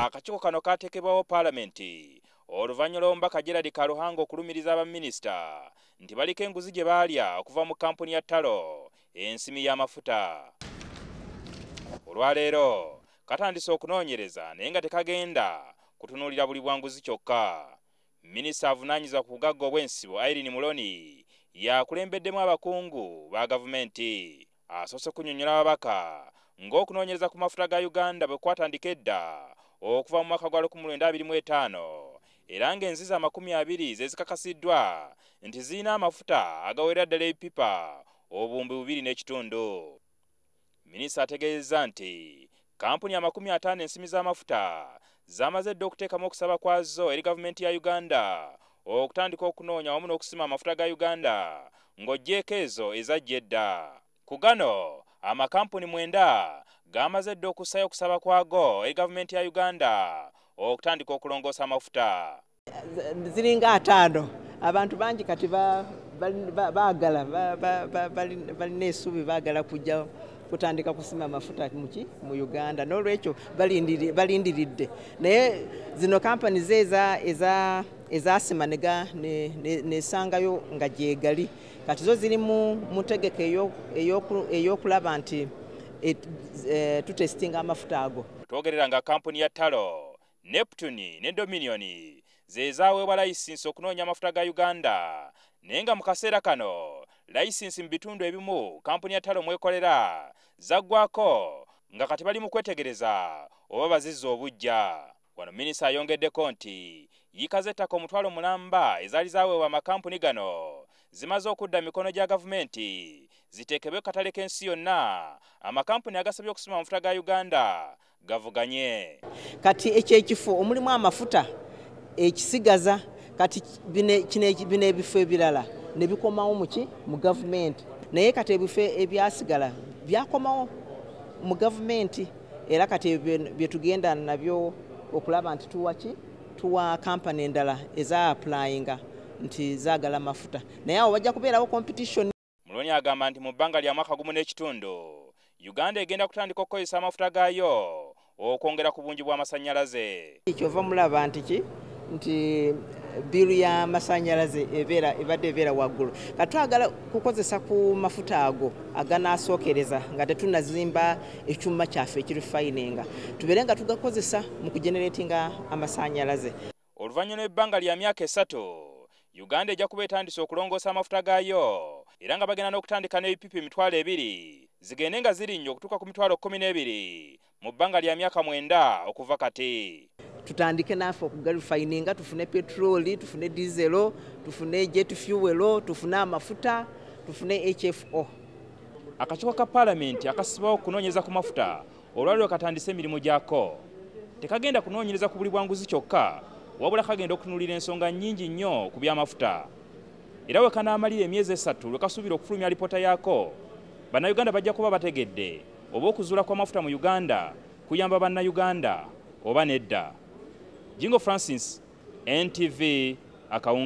akakiiko kano kaateekebwawo paalamenti oluvannyuma lw'omubaka gerard karuhanga okulumiriza abaminisita nti baliko enguzi gye baalya okuva mu kampuni ya talo ensimi y'amafuta olwaleero katandisa okunoonyereza naye nga tekagenda kutunuulira buli bwanguzi kyokka minisita avunaanyiza ku bugagga obw'ensibo irene muloni yakulembeddemu abakungu ba gavumenti asoose kunnyonnyola ababaka ng'okunoonyereza ku mafuta ga uganda bwe kwatandika edda okuva mu mwaka gwa 1925 era ng'enziza 20 zezikakasiddwa nti zirina amafuta agawerera ddala ebipipa obuwumbi 2 n'ekitundu minisita ategeezezza nti kampuni 50 ensimi z'amafuta zamaze dda okuteekamu okusaba kwazo eri gavumenti ya uganda okutandika okunoonya wamu n'okusima amafuta ga uganda ng'ogyeko ezo ezajja edda ku gano amakampuni mwenda gamaze dde okussayo okusaba kwago eri gavumenti ya uganda okutandika okulongoosa amafuta ziringa ataano abantu bangi kati bagala balina esuubi bagala kujja kutandika kusima amafuta muki mu uganda n'olwekyo balindiridde naye zino kampani zeeza eza ezasimaniga nesangayo ne, ne nga gyegali kati zo ziri mutegeko eyokulaba nti e, e, tutestinga amafuta ago twogereranga kampuni ya talo neptuni ne dominioni zezaweebwa layisinsi okunoonya amafuta ga uganda naye nga mu kaseera kano layisinsi mu bitundu ebimu kampuni ya talo mwekolera zaggwako nga kati bali mu kwetegereza oba bazizza obujja wano minisita ayongeddeko nti yika z'ettaka omutwalo mulamba ezaali zaaweebwa amakampuni gano zimaze okudda mikono gya gavumenti ziteekebwe katale k'ensi yonna amakampuni agasabye okusima amafuta ga uganda gavuganye kati ekyo ekifo omulimu amafuta ekisigaza kati bino ebifo ebirala ne bikomawo muki mu gavumenti naye kati ebifo ebyasigala byakomawo mu gavumenti era kati ebyo byetugenda nabyo okulaba nti tuwaki tuwa kampani endala eza applyinga nti zaagala mafuta naye awo bajja kubeerawo competition muloni agamba nti mu bbanga lya mwaka gumu n'ekitundu uganda egenda kutandika okukozesa amafuta gaayo okwongera ku bungi bw'amasannyalaze kyova mulaba nti ki nti eh, biru ya masanyalaze ebera ebadde ebera waggulu katwagala kukozesa ku mafuta ago aganasokereza nga tetunazimba ekyuma kyaffe ekirifayininga tubere nga tugakozesa mu kugenereetinga amasanyalaze oluvannyuma ebbanga lya myaka esatu uganda ejja kuba etandisa okulongoosa amafuta gaayo era nga bagenda n'okutandika n'ebipipi emitwalo ebiri zigende nga zirinnya okutuuka ku mitwalo kumi n'ebiri mu bbanga lya myaka mwenda okuva kati tutandike naffe okugarifayininga tufune petroli tufune dizelo tufune jetfuwelo tufune amafuta tufune hfo akakiiko ka paalamenti akasibawo okunoonyeza ku mafuta olwaliro katandise emirimu gyako tekagenda kunoonyereza ku buli bwanguzi kyokka wabula kagenda okutunuulira ensonga nnyingi nnyo ku by'amafuta era we kanaamalira emyezi esatu lwe kasuubira okufulumya alipoota yaako bannayuganda bajja kuba bategedde oba okuzuula kw'amafuta mu uganda kuyamba bannayuganda oba nedda Jingo Francis, NTV akaunga